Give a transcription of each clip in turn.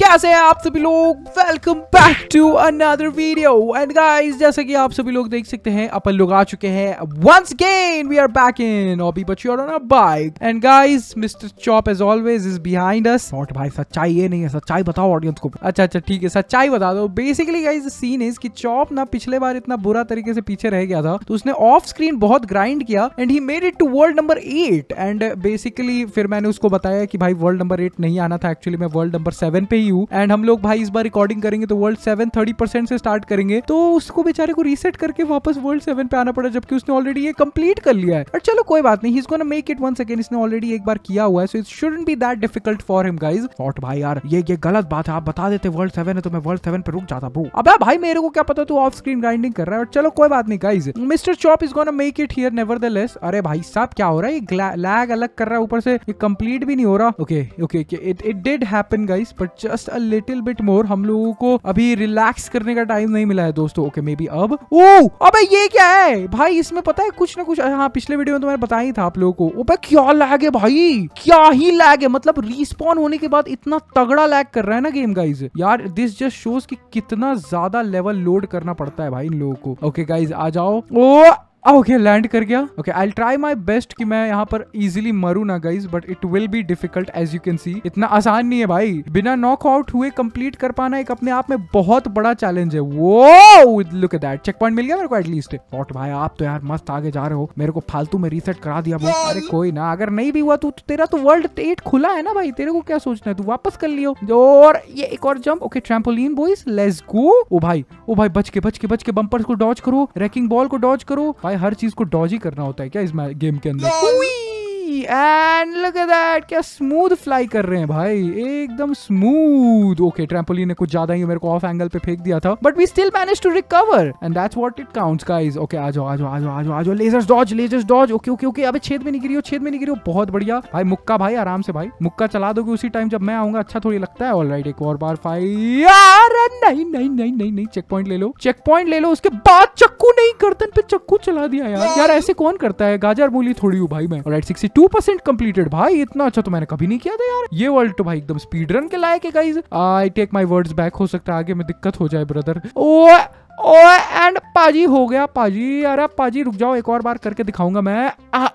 कैसे हैं आप सभी लोग welcome back to another video and guys जैसा कि आप सभी लोग देख सकते हैं अपन लोग आ चुके हैं once again we are back in on a bike and guys Mister Chop as always is behind us not भाई सच्चाई ये नहीं है सच्चाई बताओ ऑडियंस को अच्छा अच्छा ठीक है सच्चाई बता दो बेसिकली सीन इज चॉप ना पिछले बार इतना बुरा तरीके से पीछे रह गया था तो उसने ऑफ स्क्रीन बहुत ग्राइंड किया and he made it to world number eight and basically फिर मैंने उसको बताया कि भाई वर्ल्ड नंबर एट नहीं आना था एक्चुअली मैं वर्ल्ड नंबर सेवन पे ही हूँ एंड हम लोग भाई इस बार रिकॉर्डिंग करेंगे तो वर्ल्ड सेवन थर्टी परसेंट से स्टार्ट करेंगे तो उसको बेचारे को रीसेट करके वापस वर्ल्ड सेवन पे आना पड़ा जबकि उसने ऑलरेडी ये कंप्लीट कर लिया है और चलो कोई बात नहीं इसको ना मेक इट वन सेकेंड इसने ऑलरेडी एक बार किया हुआ है so it should be that difficult for him guys not भाई यार ये ये गलत बात है आप बता देते वर्ल्ड सेवन है तो मैं वर्ल्ड सेवन पे रुक जाता ब्रो अब भाई मेरे को क्या पता तू ऑफ स्क्रीन ग्राइंडिंग कर रहा है और चलो कोई बात नहीं guys Mister Chop is gonna make it here never अरे भाई साहब क्या हो रहा है ये लैग अलग कर रहा है ऊपर से कंप्लीट भी नहीं हो रहा okay okay it it did happen guys but just a little bit more हम लोगों को अभी रिलैक्स करने का टाइम नहीं मिला है दोस्तों ओके मे बी अब ओ अबे ये क्या है भाई इसमें पता है कुछ ना कुछ हाँ पिछले वीडियो में तो मैंने बताया था आप लोगों को ओबे क्या लैग है भाई क्या ही लैग है मतलब रिस्पॉन होने के बाद इतना तगड़ा लैग कर रहा है ना गेम गाइज यार दिस जस्ट शोज कि कितना ज्यादा लेवल लोड करना पड़ता है भाई इन लोगों को ओके गाइज आ जाओ ओ ओके लैंड कर गया okay I try my best कि मैं यहाँ पर इजिली मरू ना guys but it will be difficult as you can see इतना आसान नहीं है भाई बिना नॉक आउट हुए कंप्लीट कर पाना एक अपने आप में बहुत बड़ा चैलेंज है वो लुक दैट चेक पॉइंट मिल गया मेरे को एटलीस्ट वॉट भाई आप तो यार मस्त आगे जा रहे हो मेरे को फालतू में रिसेट करा दिया भाई अरे कोई ना अगर नहीं भी हुआ तो, तो तेरा तो वर्ल्ड एट खुला है ना भाई तेरे को क्या सोचना है तू वापस कर लियो और ये एक और jump okay trampoline boys let's go ओ भाई ओ भाई बच के बच के बच के बम्पर्स को डॉच करो रैकिंग बॉल को डॉच करो भाई हर चीज को डॉज ही करना होता है क्या इस गेम के अंदर एंड लुक एट दैट क्या स्मूथ फ्लाई कर रहे हैं भाई एकदम स्मूथ ओके ट्रैम्पोलिन ने कुछ ज्यादा ही मेरे को ऑफ एंगल पे फेंक दिया था but we still manage to recover and that's what it counts guys okay आ जाओ आ जाओ आ जाओ आ जाओ आ जाओ lasers dodge lasers dodge okay okay okay अबे छेद में नहीं गिरी हो छेद में नहीं गिरी हो बहुत बढ़िया भाई मुक्का भाई आराम से भाई मुक्का चला दोगे उसी टाइम जब मैं आऊंगा अच्छा थोड़ी लगता है ऑलराइट एक और बार फायर नहीं नहीं नहीं नहीं नहीं चेक पॉइंट ले लो चेक पॉइंट ले लो उसके बाद चक्कू नहीं गर्दन पे चक्कू चला दिया यार यार ऐसे कौन करता है गाजर मूली थोड़ी हूं भाई मैं ऑलराइट 62 टू परसेंट कम्प्लीटेड भाई इतना अच्छा तो मैंने कभी नहीं किया था यार ये वर्ल्ड तो भाई एकदम स्पीड रन के लायक है guys I take my word back हो सकता है आगे में दिक्कत हो जाए ब्रदर ओ ओ एंड पाजी हो गया पाजी अरे पाजी रुक जाओ एक और बार करके दिखाऊंगा मैं आ,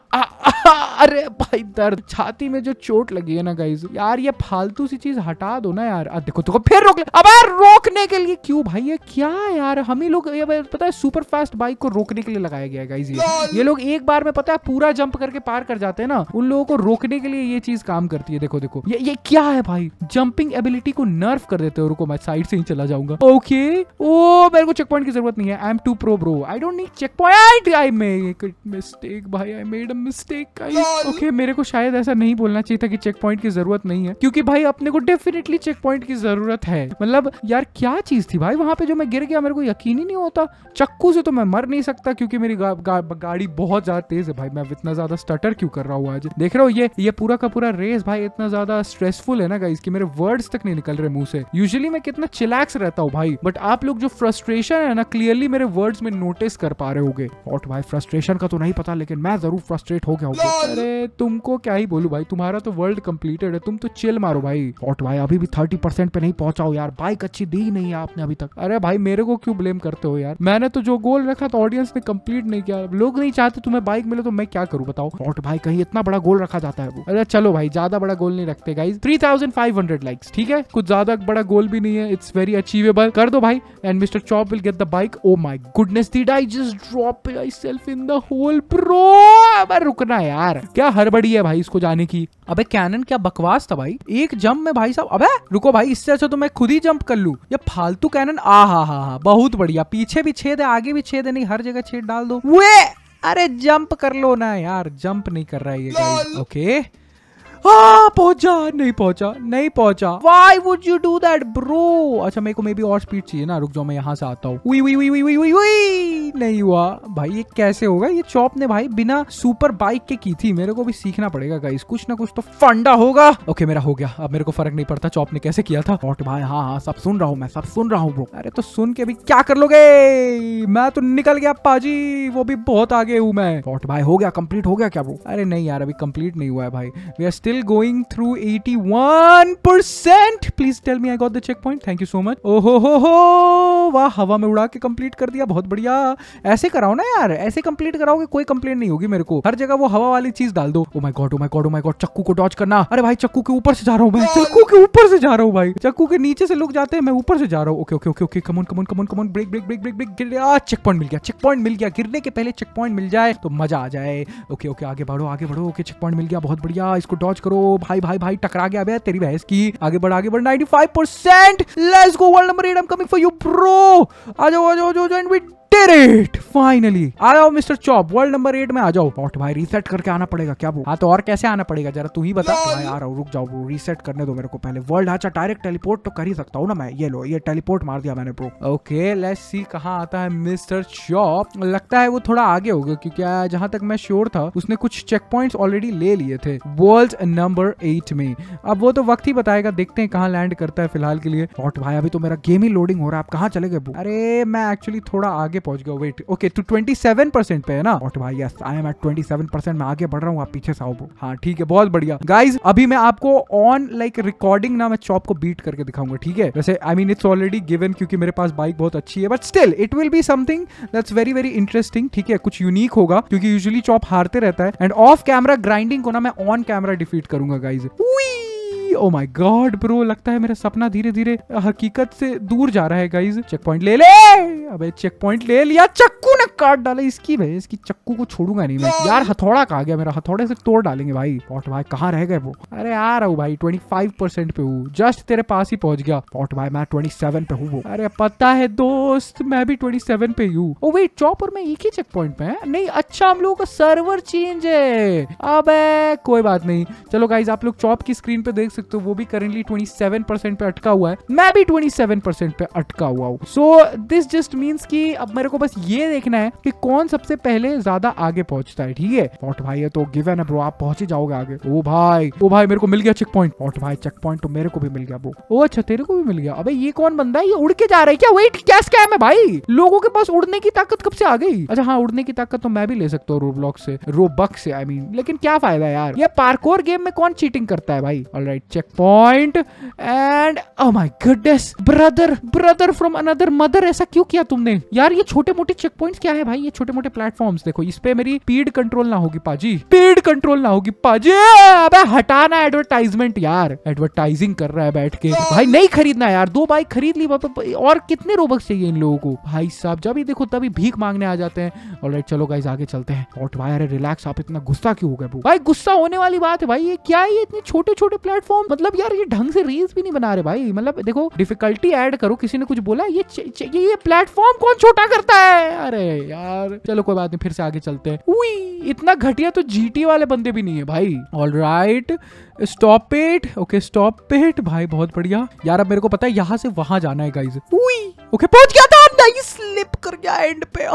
अरे भाई दर्द छाती में जो चोट लगी है ना गाइज यार ये फालतू सी चीज हटा दो ना यार देखो देखो फिर रोक ले अब यार रोकने के लिए क्यों भाई ये क्या यार हम ही लोग ये पता है सुपर फास्ट बाइक को रोकने के लिए लगाया गया है गाइज ये ये लोग एक बार में पता है पूरा जंप करके पार कर जाते हैं ना उन लोगों को रोकने के लिए ये चीज काम करती है देखो देखो ये ये क्या है भाई जंपिंग एबिलिटी को नर्फ कर देते हो रुको मैं साइड से ही चला जाऊंगा ओके ओ मेरे को चेक पॉइंट की जरूरत नहीं है I am too pro bro I don't need checkpoint I made mistake भाई I made a mistake guys all okay मेरे को शायद ऐसा नहीं बोलना चाहिए था कि चेक पॉइंट की जरूरत नहीं है क्योंकि भाई अपने को डेफिनेटली चेक पॉइंट की जरूरत है मतलब यार क्या चीज थी भाई वहां पे जो मैं गिर गया मेरे को यकीन ही नहीं होता चक्कू से तो मैं मर नहीं सकता क्योंकि मेरी गा, गा, गाड़ी बहुत ज्यादा तेज है भाई मैं इतना ज्यादा स्टटर क्यों कर रहा हूँ आज देख रहे हो ये ये पूरा का पूरा रेस भाई इतना ज्यादा स्ट्रेसफुल है ना गाइस की मेरे वर्ड्स तक नहीं निकल रहे मुंह से यूजली मैं कितना चिलैक्स रहता हूँ भाई बट आप लोग जो फ्रस्ट्रेशन है ना क्लियरली मेरे वर्ड्स में नोटिस कर पा रहे होगे और भाई फ्रस्ट्रेशन का तो नहीं पता लेकिन मैं जरूर फ्रस्ट्रेट हो गया हूँ तुमको क्या ही बोलू भाई तुम्हारा तो वर्ल्ड कंप्लीटेड है तुम तो चिल मारो भाई ऑट भाई अभी भी थर्टी परसेंट पे नहीं पहुंचाओ यार बाइक अच्छी दी नहीं है आपने अभी तक अरे भाई मेरे को क्यों ब्लेम करते हो यार मैंने तो जो गोल रखा था ऑडियंस ने कंप्लीट नहीं किया लोग नहीं चाहते तुम्हें बाइक मिले तो मैं क्या करूँ बताओ ऑट भाई कहीं इतना बड़ा गोल रखा जाता है वो अरे चलो भाई ज्यादा बड़ा गोल नहीं रखते guys three thousand five hundred likes ठीक है कुछ ज्यादा बड़ा गोल भी नहीं है इट्स वेरी अचीवेबल कर दो भाई and Mister Chop will get the bike oh my goodness the die just drop I self in the hole pro रुकना यार क्या हड़बड़ी है भाई इसको जाने की अबे कैनन क्या बकवास था भाई एक जंप में भाई साहब अबे रुको भाई इससे अच्छा तो मैं खुद ही जंप कर लू ये फालतू कैनन आ हा हा हा बहुत बढ़िया पीछे भी छेद है आगे भी छेद है नहीं हर जगह छेद डाल दो वे अरे जंप कर लो ना यार जंप नहीं कर रहा है ये ओके हाँ पहुंचा नहीं पहुंचा नहीं पहुंचा why would you do that bro अच्छा मेरे को मे बी और स्पीड चाहिए ना रुक जाओ मैं यहाँ से आता हूँ नहीं हुआ भाई ये कैसे होगा ये चॉप ने भाई बिना सुपर बाइक के की थी मेरे को भी सीखना पड़ेगा गाइस कुछ ना कुछ तो फंडा होगा ओके मेरा हो गया अब मेरे को फर्क नहीं पड़ता चॉप ने कैसे किया था और भाई हाँ हाँ सब सुन रहा हूँ मैं सब सुन रहा हूँ ब्रो अरे तो सुन के भी क्या कर लोगे मैं तो निकल गया पाजी वो भी बहुत आगे हूँ मैं और भाई हो गया कम्प्लीट हो गया क्या ब्रो अरे नहीं यार अभी कम्प्लीट नहीं हुआ है भाई we are still still going through 81%. Please tell me I got the checkpoint. Thank you so much. Oh ho ho ho! वाह हवा में उड़ा के कंप्लीट कर दिया बहुत बढ़िया ऐसे कराओ ना यार ऐसे कंप्लीट कराओगे कोई कंप्लेंट नहीं होगी मेरे को हर जगह वो हवा वाली चीज डाल दो oh my god oh my god oh my god चक्कू को डॉच करना अरे भाई चक्कू के ऊपर से जा रहा हूँ भाई चक्कू के ऊपर से जा रहा हूँ भाई चक्कू के नीचे से लोग जाते हैं मैं ऊपर से जा रहा हूँ okay okay okay okay come on come on come on come on brake brake brake brake brake गिर गया चेक पॉइंट मिल गया चेक पॉइंट मिल गया गिरने के पहले चेक पॉइंट मिल जाए तो मजा आ जाए ओके ओके आगे बढ़ो आगे बढ़ो ओके चेक पॉइंट मिल गया बहुत बढ़िया इसको डॉच करो भाई भाई भाई टकरा गया बे तेरी भैंस की आगे बढ़ आगे बढ़ 95 percent let's go world number 8 I am coming for you bro आ जाओ आ जाओ आ जाओ एंड टेरेट फाइनली आ जाओ Mister Chop world number eight में आ जाओ बॉट भाई रीसेट करके आना पड़ेगा क्या बोल हाँ तो और कैसे आना पड़ेगा जरा तू ही बता भाई आ रहा हूँ रुक जाओ ब्रो रीसेट करने दो मेरे को पहले वर्ल्ड अच्छा डायरेक्ट टेलीपोर्ट तो कर ही सकता हूँ ना मैं ये लो ये टेलीपोर्ट मार दिया मैंने ब्रो ओके लेट्स सी कहाँ आता है मिस्टर चॉप लगता है वो थोड़ा आगे होगा क्योंकि जहाँ तक मैं श्योर था उसने कुछ चेक पॉइंट ऑलरेडी ले लिए थे वर्ल्ड नंबर एट में अब वो तो वक्त ही बताएगा देखते हैं कहाँ लैंड करता है फिलहाल के लिए बॉट भाई अभी तो मेरा गेम ही लोडिंग हो रहा है आप कहाँ चले गए अरे मैं एक्चुअली थोड़ा आगे आगे पहुंच गया वेट ओके तो ट्वेंटी सेवन परसेंट पे है ना वॉट तो भाई yes I am at twenty seven percent मैं आगे बढ़ रहा हूँ आप पीछे साहब हाँ ठीक है बहुत बढ़िया गाइज अभी मैं आपको ऑन लाइक रिकॉर्डिंग ना मैं चॉप को बीट करके दिखाऊंगा ठीक है वैसे I mean it's already given क्योंकि मेरे पास बाइक बहुत अच्छी है but still it will be something that's very very interesting ठीक है कुछ यूनिक होगा क्योंकि यूजली चॉप हारते रहता है एंड ऑफ कैमरा ग्राइंडिंग को ना मैं ऑन कैमरा डिफीट करूंगा गाइज हुई ओ माई गॉड ब्रो लगता है मेरा सपना धीरे धीरे हकीकत से दूर जा रहा है गाइज चेक पॉइंट ले ले अबे चेक पॉइंट ले लिया चक्कू ने काट डाला इसकी भाई इसकी चक्कू को छोड़ूंगा नहीं मैं यार हथौड़ा कहा गया मेरा हथौड़े से तोड़ डालेंगे भाई पॉट भाई कहाँ रह गए वो अरे आ रहा हूँ भाई ट्वेंटी फाइव परसेंट पे हूँ जस्ट तेरे पास ही पहुंच गया पॉट भाई मैं ट्वेंटी सेवन पे हूँ वो अरे पता है दोस्त मैं भी ट्वेंटी सेवन पे हूँ ओ वेट चौप और मैं एक ही चेक पॉइंट पे है नहीं अच्छा हम लोगों का सर्वर चेंज है अब कोई बात नहीं चलो गाइज आप लोग चौप की स्क्रीन पे देख सकते सकते हो वो भी करेंटली ट्वेंटी सेवन परसेंट पे अटका हुआ है मैं भी ट्वेंटी सेवन परसेंट पे अटका हुआ हूँ सो दिस जस्ट मीन्स कि अब मेरे को बस ये देखना है कि कौन सबसे पहले ज्यादा आगे पहुंचता है ठीक है फॉट भाई तो है तो गिवन है ब्रो आप पहुंच ही जाओगे आगे ओ भाई ओ भाई मेरे को मिल गया चेक पॉइंट फॉट भाई चेक पॉइंट तो मेरे को भी मिल गया ब्रो ओ अच्छा तेरे को भी मिल गया अबे ये कौन बंदा है ये उड़ के जा रहा है क्या वेट क्या स्कैम है भाई लोगों के पास उड़ने की ताकत कब से आ गई अच्छा हाँ उड़ने की ताकत तो मैं भी ले सकता हूँ रोब्लॉक से रोबक से आई I मीन mean, लेकिन क्या फायदा यार ये पार्कोर गेम में कौन चीटिंग करता है भाई alright checkpoint and oh my goodness brother brother from another mother ऐसा क्यों किया तुमने यार ये छोटे मोटे चेक पॉइंट क्या है भाई ये छोटे मोटे प्लेटफॉर्म देखो इस पे मेरी स्पीड कंट्रोल ना होगी पाजी स्पीड कंट्रोल ना होगी पाजी अब हटाना एडवर्टाइजमेंट यार एडवर्टाइजिंग कर रहा है बैठ के भाई नहीं खरीदना यार दो बाइक खरीद ली मतलब और कितने रोबक चाहिए इन लोगों को भाई साहब जब ही देखो तभी भीख मांगने आ जाते हैं और चलो गाइज आगे चलते हैं हॉट वायर है रिलैक्स आप इतना गुस्सा क्यों हो गए भाई गुस्सा होने वाली बात है भाई ये क्या है ये इतने छोटे छोटे प्लेटफॉर्म फॉर्म मतलब यार ये ढंग से रील्स भी नहीं बना रहे भाई मतलब देखो डिफिकल्टी ऐड करो किसी ने कुछ बोला ये ये, ये प्लेटफॉर्म कौन छोटा करता है अरे यार चलो कोई बात नहीं फिर से आगे चलते हैं इतना घटिया तो जीटी वाले बंदे भी नहीं है भाई all right stop it okay stop it भाई बहुत बढ़िया यार अब मेरे को पता है यहाँ से वहां जाना है गाइज ओके पहुंच गया था नाइस स्लिप कर गया एंड पे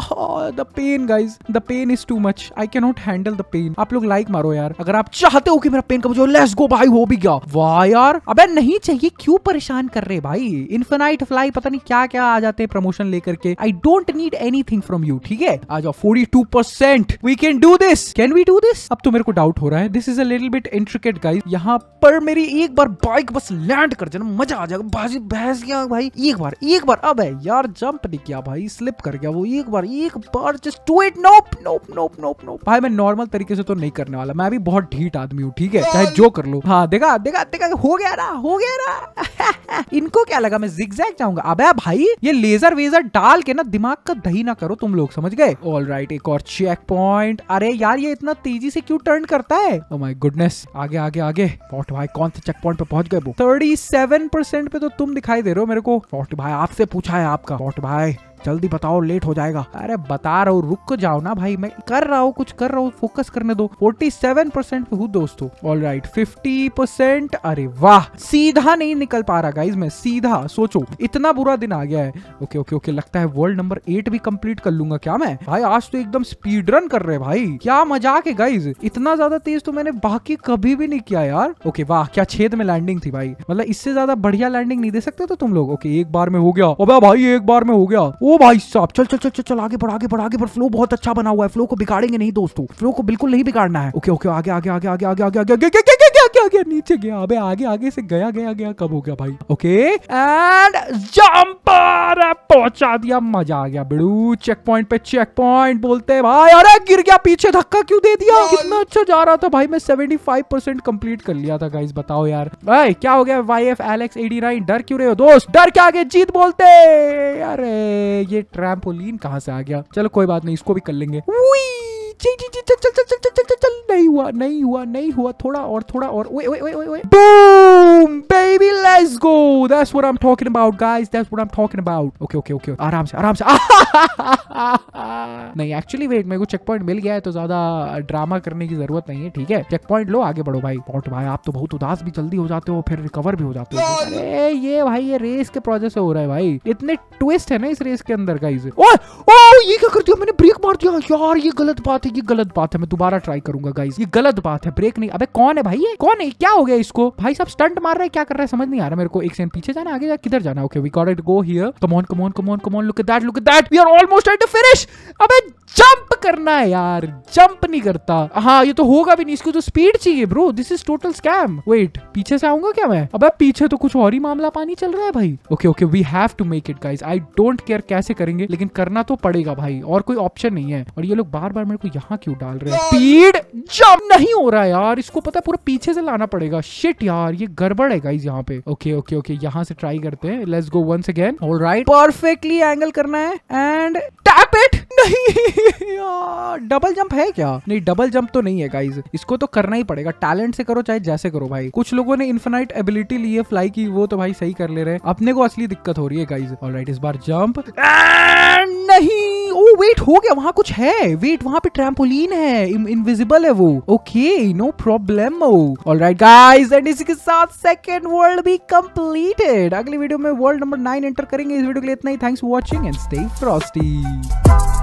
the pain guys the pain is too much I can not handle the pain आप लोग लाइक मारो यार अगर आप चाहते हो कि मेरा पेन कम जो लेट्स गो भाई हो भी गया वाह यार अबे नहीं चाहिए क्यों परेशान कर रहे भाई इन्फेनाइट फ्लाई पता नहीं क्या क्या आ जाते हैं प्रमोशन लेकर के I don't need anything from you ठीक है आ जाओ forty two percent we can do this can we do this अब तो मेरे को डाउट हो रहा है this is a little bit intricate guys यहाँ पर मेरी एक बार बाइक बस लैंड कर जाना मजा आ जाएगा भाजी बहस गया भाई एक बार एक बार अब है यार जंप नहीं किया भाई स्लिप कर गया वो एक बार एक बार just to it nope nope nope nope nope भाई मैं नॉर्मल तरीके से तो नहीं करने वाला मैं भी बहुत ढीट आदमी हूँ ठीक है चाहे जो कर लो हाँ देखा देखा देखा हो गया ना हो गया ना इनको क्या लगा मैं जैक जाऊंगा अब भाई ये लेजर वेजर डाल के ना दिमाग का दही ना करो तुम लोग समझ गए ऑल राइट एक और चेक पॉइंट अरे यार ये इतना तेजी से क्यों टर्न करता है ओ oh गुडनेस आगे आगे आगे ओके फोर्ट भाई कौन से चेक पॉइंट पे पहुंच गए वो थर्टी सेवन परसेंट पे तो तुम दिखाई दे रहे हो मेरे को फोर्ट भाई आपसे पूछा है आपका फोर्ट भाई जल्दी बताओ लेट हो जाएगा अरे बता रहा हूँ रुक जाओ ना भाई मैं कर रहा हूँ कुछ कर रहा हूँ फोकस करने दो फोर्टी सेवन परसेंट पे हूँ दोस्तों ऑल राइट फिफ्टी परसेंट अरे वाह सीधा नहीं निकल पा रहा गाइज मैं सीधा सोचो इतना बुरा दिन आ गया है ओके ओके ओके लगता है वर्ल्ड नंबर एट भी कम्प्लीट कर लूंगा क्या मैं भाई आज तो एकदम स्पीड रन कर रहे भाई क्या मजाक है गाइज इतना ज्यादा तेज तो मैंने बाकी कभी भी नहीं किया यार ओके वाह क्या छेद में लैंडिंग थी भाई मतलब इससे ज्यादा बढ़िया लैंडिंग नहीं दे सकते तो तुम लोग ओके एक बार में हो गया अबे भाई एक बार में हो गया ओ भाई साहब चल चल चल चल चल आगे बढ़ आगे बढ़ आगे बढ़ फ्लो बहुत अच्छा बना हुआ है फ्लो को बिगाड़ेंगे नहीं दोस्तों फ्लो को बिल्कुल नहीं बिगाड़ना है ओके ओके आगे आगे आगे आगे आगे आगे आगे आगे आगे आगे आगे आगे नीचे गया अबे आगे आगे से गया गया गया कब हो गया भाई ओके एंड जंपर पहुंचा दिया मजा आ गया बिड़ू चेक पॉइंट पे चेक पॉइंट बोलते हैं भाई अरे गिर गया पीछे धक्का क्यों दे दिया कितना अच्छा जा रहा था भाई मैं 75 परसेंट कंप्लीट कर लिया था गाइस बताओ यार भाई क्या हो गया why F Alex AD nine डर क्यों रहे हो दोस्त डर के आगे जीत बोलते अरे ये ट्रैम्पोलिन कहाँ से आ गया चलो कोई बात नहीं इसको भी कर लेंगे चल चल चल चल चल नहीं हुआ नहीं हुआ नहीं हुआ थोड़ा और थोड़ा और वे, वे, वे, वे, वे. Boom, baby, let's go. That's what I'm talking about, guys. That's what I'm talking about. Okay, okay, okay. आराम से आराम से नहीं एक्चुअली वेट मेरे को चेक पॉइंट मिल गया है तो ज्यादा ड्रामा करने की जरूरत नहीं है ठीक है चेक पॉइंट लो आगे बढ़ो भाई पॉट भाई आप तो बहुत उदास भी जल्दी हो जाते हो फिर रिकवर भी हो जाते हो अरे ये भाई ये रेस के प्रोजेक्ट से हो रहा है भाई इतने ट्विस्ट है ना इस रेस के अंदर का इसे ओ, ओ ये क्या कर दिया मैंने ब्रेक मार दिया यार ये गलत बात है ये गलत बात है मैं दोबारा ट्राई करूंगा गाइस गाइस ये गलत बात है ब्रेक नहीं अबे कौन है भाई ये कौन है क्या हो गया इसको भाई साहब स्टंट मार रहा है क्या कर रहा है समझ नहीं आ रहा मेरे को एक सेकंड पीछे जाना आगे जा किधर जाना okay we got it go here come on come on come on come on look at that look at that we are almost at the finish अबे जंप करना है यार जंप नहीं करता हाँ ये तो होगा भी नहीं इसको तो स्पीड चाहिए bro this is total scam wait पीछे से आऊंगा क्या मैं अबे पीछे तो कुछ और ही मामला पानी चल रहा है भाई okay okay we have to make it guys I don't care कैसे करेंगे लेकिन करना तो पड़ेगा भाई और कोई ऑप्शन नहीं है और ये लोग बार बार मेरे को यहाँ क्यों डाल रहे हैं स्पीड जम्प नहीं हो रहा है यार इसको पता पूरा पीछे से लाना पड़ेगा शिट यार ये गड़बड़ है गाइज यहाँ पे ओके ओके ओके यहाँ से ट्राई करते हैं let's go once again alright perfectly angle करना है एंड टैप इट नहीं डबल जंप है क्या नहीं डबल जंप तो नहीं है गाइज इसको तो करना ही पड़ेगा टैलेंट से करो चाहे जैसे करो भाई कुछ लोगों ने इन्फिनाइट एबिलिटी ली है फ्लाई की वो तो भाई सही कर ले रहे हैं अपने को असली दिक्कत हो रही है गाइज ऑलराइट इस बार जंप ah, नहीं ओ वेट हो गया वहाँ कुछ है वेट वहाँ पे ट्रैम्पोलिन है इनविजिबल है वो okay no problem alright guys and इसी के साथ सेकेंड वर्ल्ड भी कंप्लीटेड अगले वीडियो में वर्ल्ड नंबर नाइन एंटर करेंगे इस वीडियो के लिए इतना ही thanks for watching and stay Frosty